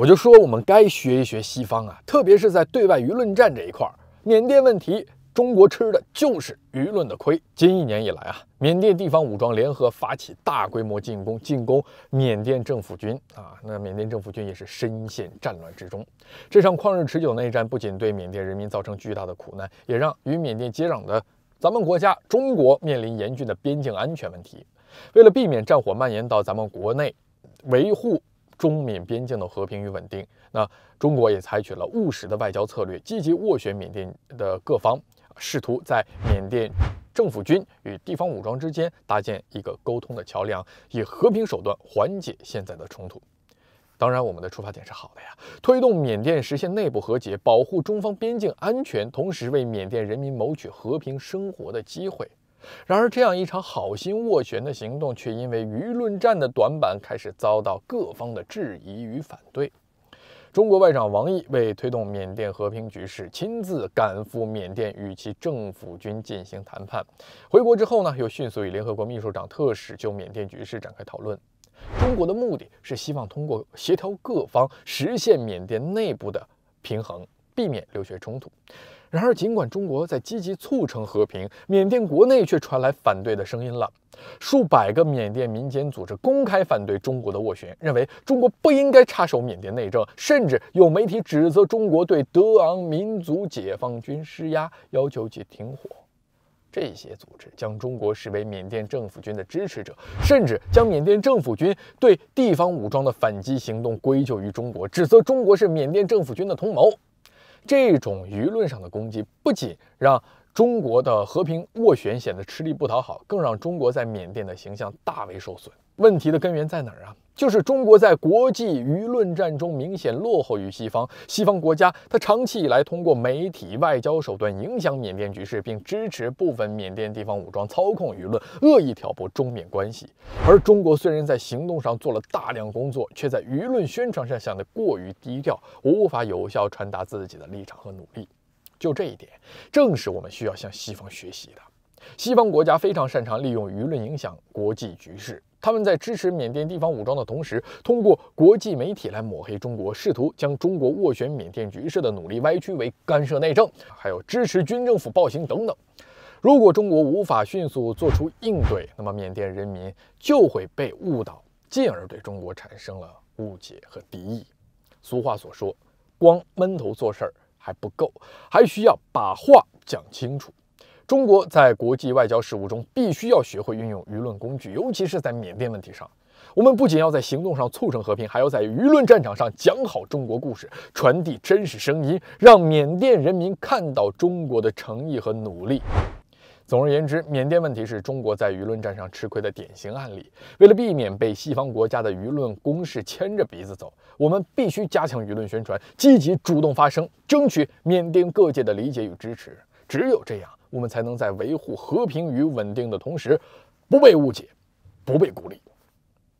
我就说我们该学一学西方啊，特别是在对外舆论战这一块儿，缅甸问题中国吃的就是舆论的亏。近一年以来啊，缅甸地方武装联合发起大规模进攻，进攻缅甸政府军啊，那缅甸政府军也是深陷战乱之中。这场旷日持久内战不仅对缅甸人民造成巨大的苦难，也让与缅甸接壤的咱们国家中国面临严峻的边境安全问题。为了避免战火蔓延到咱们国内，维护。中缅边境的和平与稳定，那中国也采取了务实的外交策略，积极斡旋缅甸的各方，试图在缅甸政府军与地方武装之间搭建一个沟通的桥梁，以和平手段缓解现在的冲突。当然，我们的出发点是好的呀，推动缅甸实现内部和解，保护中方边境安全，同时为缅甸人民谋取和平生活的机会。然而，这样一场好心斡旋的行动，却因为舆论战的短板，开始遭到各方的质疑与反对。中国外长王毅为推动缅甸和平局势，亲自赶赴缅甸，与其政府军进行谈判。回国之后呢，又迅速与联合国秘书长特使就缅甸局势展开讨论。中国的目的是希望通过协调各方，实现缅甸内部的平衡。避免留学冲突。然而，尽管中国在积极促成和平，缅甸国内却传来反对的声音了。数百个缅甸民间组织公开反对中国的斡旋，认为中国不应该插手缅甸内政，甚至有媒体指责中国对德昂民族解放军施压，要求其停火。这些组织将中国视为缅甸政府军的支持者，甚至将缅甸政府军对地方武装的反击行动归咎于中国，指责中国是缅甸政府军的同谋。这种舆论上的攻击，不仅让中国的和平斡旋显得吃力不讨好，更让中国在缅甸的形象大为受损。问题的根源在哪儿啊？就是中国在国际舆论战中明显落后于西方。西方国家它长期以来通过媒体、外交手段影响缅甸局势，并支持部分缅甸地方武装操控舆论，恶意挑拨中缅关系。而中国虽然在行动上做了大量工作，却在舆论宣传上显得过于低调，无法有效传达自己的立场和努力。就这一点，正是我们需要向西方学习的。西方国家非常擅长利用舆论影响国际局势。他们在支持缅甸地方武装的同时，通过国际媒体来抹黑中国，试图将中国斡旋缅甸局势的努力歪曲为干涉内政，还有支持军政府暴行等等。如果中国无法迅速做出应对，那么缅甸人民就会被误导，进而对中国产生了误解和敌意。俗话所说，光闷头做事儿还不够，还需要把话讲清楚。中国在国际外交事务中必须要学会运用舆论工具，尤其是在缅甸问题上，我们不仅要在行动上促成和平，还要在舆论战场上讲好中国故事，传递真实声音，让缅甸人民看到中国的诚意和努力。总而言之，缅甸问题是中国在舆论战上吃亏的典型案例。为了避免被西方国家的舆论攻势牵着鼻子走，我们必须加强舆论宣传，积极主动发声，争取缅甸各界的理解与支持。只有这样，我们才能在维护和平与稳定的同时，不被误解，不被孤立。